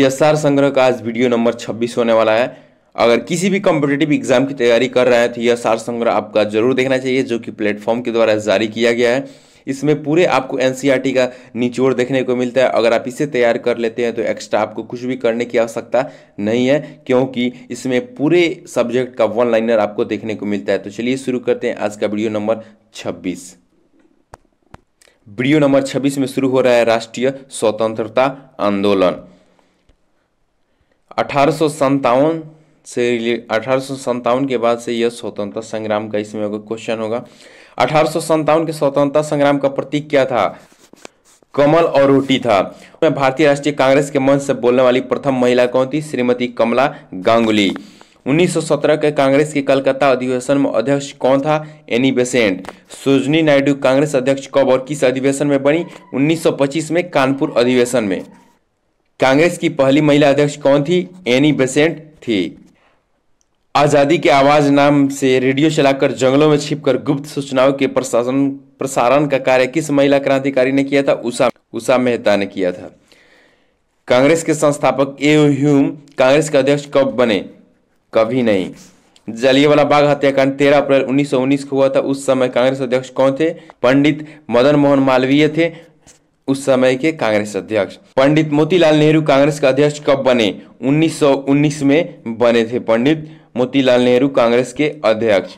SR संग्रह का आज वीडियो नंबर 26 होने वाला है अगर किसी भी कॉम्पिटेटिव एग्जाम की तैयारी कर रहे हैं तो यह सार संग्रह आपका जरूर देखना चाहिए जो कि प्लेटफॉर्म के द्वारा जारी किया गया है इसमें पूरे आपको एनसीईआरटी e का निचोड़ देखने को मिलता है अगर आप इसे तैयार कर लेते हैं तो एक्स्ट्रा आपको कुछ भी करने की आवश्यकता नहीं है क्योंकि इसमें पूरे सब्जेक्ट का वन लाइनर आपको देखने को मिलता है तो चलिए शुरू करते हैं आज का वीडियो नंबर छब्बीस वीडियो नंबर छब्बीस में शुरू हो रहा है राष्ट्रीय स्वतंत्रता आंदोलन अठारह से अठारह के बाद से यह स्वतंत्रता संग्राम का इसमें क्वेश्चन होगा अठारह के स्वतंत्रता संग्राम का प्रतीक क्या था कमल और रोटी था मैं भारतीय राष्ट्रीय कांग्रेस के मंच से बोलने वाली प्रथम महिला कौन थी श्रीमती कमला गांगुली 1917 के कांग्रेस के कलकत्ता अधिवेशन में अध्यक्ष कौन था एनी बेसेंट सुजनी नायडू कांग्रेस अध्यक्ष कब और किस अधिवेशन में बनी 1925 में कानपुर अधिवेशन में कांग्रेस की पहली महिला अध्यक्ष कौन थी एनी बेसेंट थी आज़ादी के आवाज़ नाम से रेडियो चलाकर जंगलों में छिपकर गुप्त सूचनाओं के प्रशासन प्रसारण का कार्य किस महिला क्रांतिकारी ने किया था उषा उषा मेहता ने किया था कांग्रेस के संस्थापक ए ह्यूम कांग्रेस के अध्यक्ष कब बने कभी नहीं जलियावाला बाग हत्याकांड 13 अप्रैल 1919 को हुआ था उस समय कांग्रेस अध्यक्ष कौन थे पंडित मदन मोहन मालवीय थे उस समय के कांग्रेस अध्यक्ष पंडित मोतीलाल नेहरू कांग्रेस के अध्यक्ष कब बने 1919 में बने थे पंडित मोतीलाल नेहरू कांग्रेस के अध्यक्ष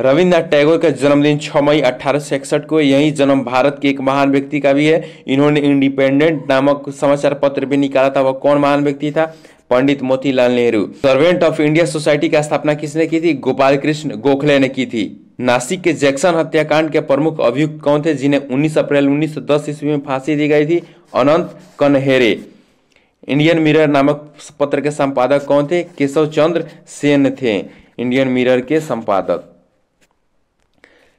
रविन्द्रनाथ टैगोर का जन्मदिन 6 मई अठारह को यही जन्म भारत के एक महान व्यक्ति का भी है इन्होंने इंडिपेंडेंट नामक समाचार पत्र भी निकाला था वह कौन महान व्यक्ति था Pandit Motilal Nehru servant of India society का स्थापना किसने की थी गोपाल कृष्ण गोखले ने की थी नासिक के जैक्सन हत्याकांड के प्रमुख अभियुक्त कौन थे जिन्हें उन्नीस अप्रैल उन्नीस ईस्वी में फांसी दी गई थी अनंत कनहेरे इंडियन मिरर नामक पत्र के संपादक कौन थे केशव चंद्र सेन थे इंडियन मिरर के संपादक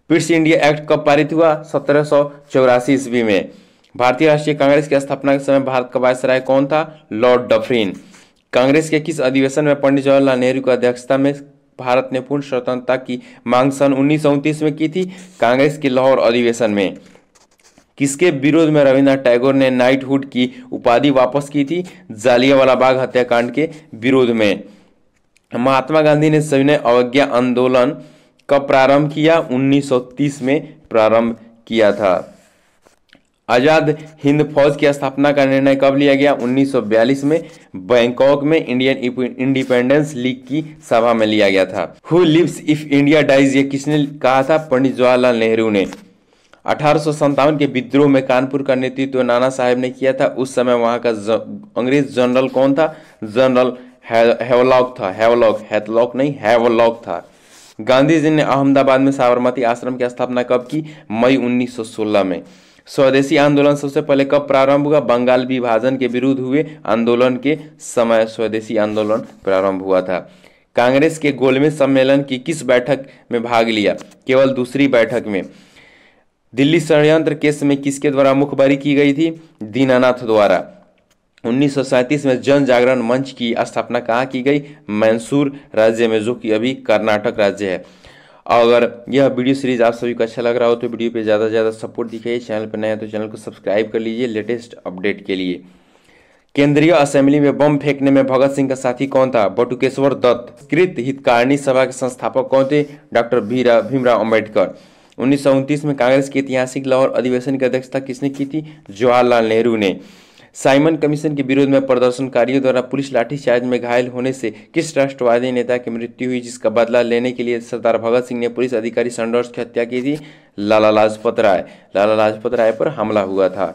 पीट्स इंडिया एक्ट कब पारित हुआ सत्रह सौ चौरासी ईस्वी में भारतीय राष्ट्रीय कांग्रेस की स्थापना के समय भारत का वायसराय कौन था लॉर्ड डफरिन कांग्रेस के किस अधिवेशन में पंडित जवाहरलाल नेहरू की अध्यक्षता में भारत ने पूर्ण स्वतंत्रता की मांग सन उन्नीस में की थी कांग्रेस के लाहौर अधिवेशन में किसके विरोध में रविन्द्रनाथ टैगोर ने नाइटहुड की उपाधि वापस की थी जालियावाला बाग हत्याकांड के विरोध में महात्मा गांधी ने सविनय अवज्ञा आंदोलन कब प्रारंभ किया 1930 में प्रारंभ किया था आज़ाद हिंद फौज की स्थापना का निर्णय कब लिया गया 1942 में बैंकॉक में इंडियन इंडिपेंडेंस लीग की सभा में लिया गया था who lives if India dies ये किसने कहा था पंडित जवाहरलाल नेहरू ने अठारह के विद्रोह में कानपुर का नेतृत्व नाना साहेब ने किया था उस समय वहां का ज, अंग्रेज जनरल कौन था जनरल हेवलॉक था हेवलॉक हेतलॉक नहीं हेवलॉक था गांधी जी ने अहमदाबाद में साबरमती आश्रम की स्थापना कब की मई 1916 में स्वदेशी आंदोलन सबसे पहले कब प्रारंभ हुआ बंगाल विभाजन के विरुद्ध हुए आंदोलन के समय स्वदेशी आंदोलन प्रारंभ हुआ था कांग्रेस के गोलमेज सम्मेलन की किस बैठक में भाग लिया केवल दूसरी बैठक में दिल्ली षडयंत्र केस में किसके द्वारा मुखबरी की गई थी दीनानाथ द्वारा 1937 में जन जागरण मंच की स्थापना कहाँ की गई मैंसूर राज्य में जो कि अभी कर्नाटक राज्य है अगर यह वीडियो सीरीज आप सभी को अच्छा लग रहा हो तो वीडियो पे ज़्यादा से ज़्यादा सपोर्ट दिखाइए चैनल पर नए हैं तो चैनल को सब्सक्राइब कर लीजिए लेटेस्ट अपडेट के लिए केंद्रीय असेंबली में बम फेंकने में भगत सिंह का साथी कौन था बटुकेश्वर दत्त कृत हितकारिणी सभा के संस्थापक कौन थे डॉक्टर भीरा भीमराव अम्बेडकर उन्नीस में कांग्रेस के ऐतिहासिक लाहौर अधिवेशन की अध्यक्षता किसने की थी जवाहरलाल नेहरू ने साइमन कमीशन के विरोध में प्रदर्शनकारियों द्वारा पुलिस लाठीचार्ज में घायल होने से किस राष्ट्रवादी नेता की मृत्यु हुई जिसका बदला लेने के लिए सरदार भगत सिंह ने पुलिस अधिकारी संडोर्स की हत्या की थी लाला लाजपत राय लाला लाजपत राय पर हमला हुआ था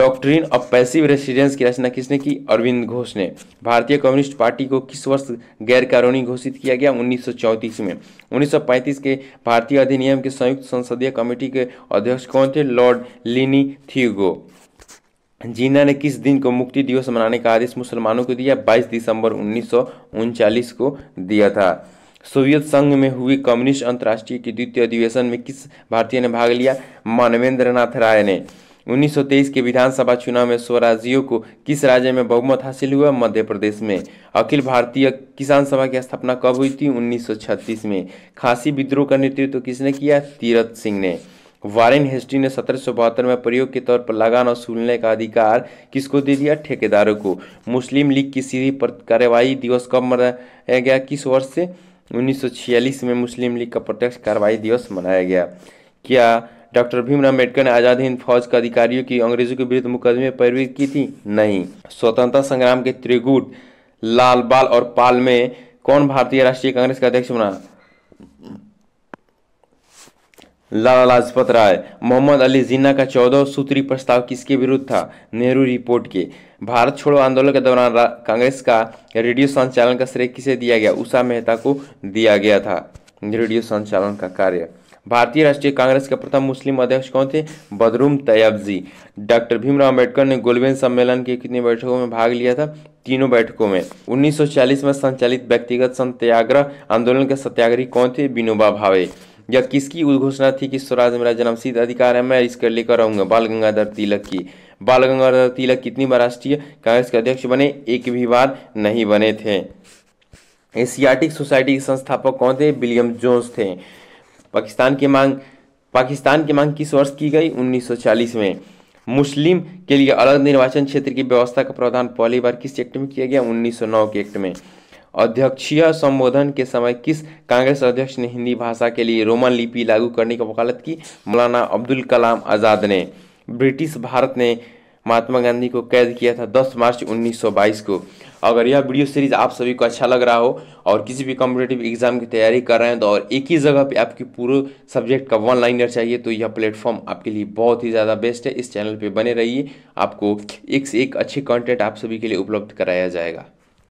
डॉक्ट्रिन ऑफ पैसिव रेसिडेंस की रचना किसने की अरविंद घोष ने भारतीय कम्युनिस्ट पार्टी को किस वर्ष गैरकानूनी घोषित किया गया उन्नीस में 1935 के भारतीय अधिनियम के संयुक्त संसदीय कमेटी के अध्यक्ष कौन थे लॉर्ड लिनी थियोगो जीना ने किस दिन को मुक्ति दिवस मनाने का आदेश मुसलमानों को दिया 22 दिसंबर उन्नीस को दिया था सोवियत संघ में हुई कम्युनिस्ट अंतर्राष्ट्रीय के द्वितीय अधिवेशन में किस भारतीय ने भाग लिया मानवेंद्र नाथ राय ने 1923 के विधानसभा चुनाव में स्वराज्यों को किस राज्य में बहुमत हासिल हुआ मध्य प्रदेश में अखिल भारतीय किसान सभा की स्थापना कब हुई थी 1936 में खासी विद्रोह का नेतृत्व तो किसने किया तीरथ सिंह ने वारेन हेस्टी ने सत्रह में प्रयोग के तौर पर लगान और सुनने का अधिकार किसको दे दिया ठेकेदारों को मुस्लिम लीग की सीधी कार्यवाही दिवस कब मनाया गया किस वर्ष से 1946 में मुस्लिम लीग का प्रत्यक्ष कार्रवाई दिवस मनाया गया क्या डॉक्टर भीमराव अम्बेडकर ने आज़ाद हिंद फौज के अधिकारियों की अंग्रेजों के विरुद्ध मुकदमे पैरवी की थी नहीं स्वतंत्रता संग्राम के त्रिगुट लाल बाल और पाल में कौन भारतीय राष्ट्रीय कांग्रेस का अध्यक्ष बना लाला लाजपत राय मोहम्मद अली जिन्ना का चौदह सूत्री प्रस्ताव किसके विरुद्ध था नेहरू रिपोर्ट के भारत छोड़ो आंदोलन के दौरान कांग्रेस का रेडियो संचालन का श्रेय किसे दिया गया उषा मेहता को दिया गया था रेडियो संचालन का कार्य भारतीय राष्ट्रीय कांग्रेस के प्रथम मुस्लिम अध्यक्ष कौन थे बदरूम तैयब जी डॉक्टर भीमराव अम्बेडकर ने गोलबेन सम्मेलन के कितनी बैठकों में भाग लिया था तीनों बैठकों में 1940 में संचालित व्यक्तिगत सत्याग्रह आंदोलन के सत्याग्रही कौन थे विनोबा भावे यह किसकी उद्घोषणा थी कि स्वराज मेरा जन्म सिद्ध अधिकार है मैं इसके लेकर आऊंगा बाल गंगाधर तिलक की बाल गंगाधर तिलक कितनी बार राष्ट्रीय कांग्रेस के अध्यक्ष बने एक भी बार नहीं बने थे एशियाटिक सोसाइटी के संस्थापक कौन थे विलियम जोन्स थे पाकिस्तान की मांग पाकिस्तान की मांग किस वर्ष की गई 1940 में मुस्लिम के लिए अलग निर्वाचन क्षेत्र की व्यवस्था का प्रावधान पहली बार किस एक्ट में किया गया 1909 के एक्ट में अध्यक्षीय संबोधन के समय किस कांग्रेस अध्यक्ष ने हिंदी भाषा के लिए रोमन लिपि लागू करने की वकालत की मौलाना अब्दुल कलाम आज़ाद ने ब्रिटिश भारत ने महात्मा गांधी को कैद किया था 10 मार्च 1922 को अगर यह वीडियो सीरीज आप सभी को अच्छा लग रहा हो और किसी भी कॉम्पिटेटिव एग्जाम की तैयारी कर रहे हैं तो और एक ही जगह पे आपकी पूरे सब्जेक्ट का वन लाइनर चाहिए तो यह प्लेटफॉर्म आपके लिए बहुत ही ज़्यादा बेस्ट है इस चैनल पे बने रहिए आपको एक से एक अच्छे कंटेंट आप सभी के लिए उपलब्ध कराया जाएगा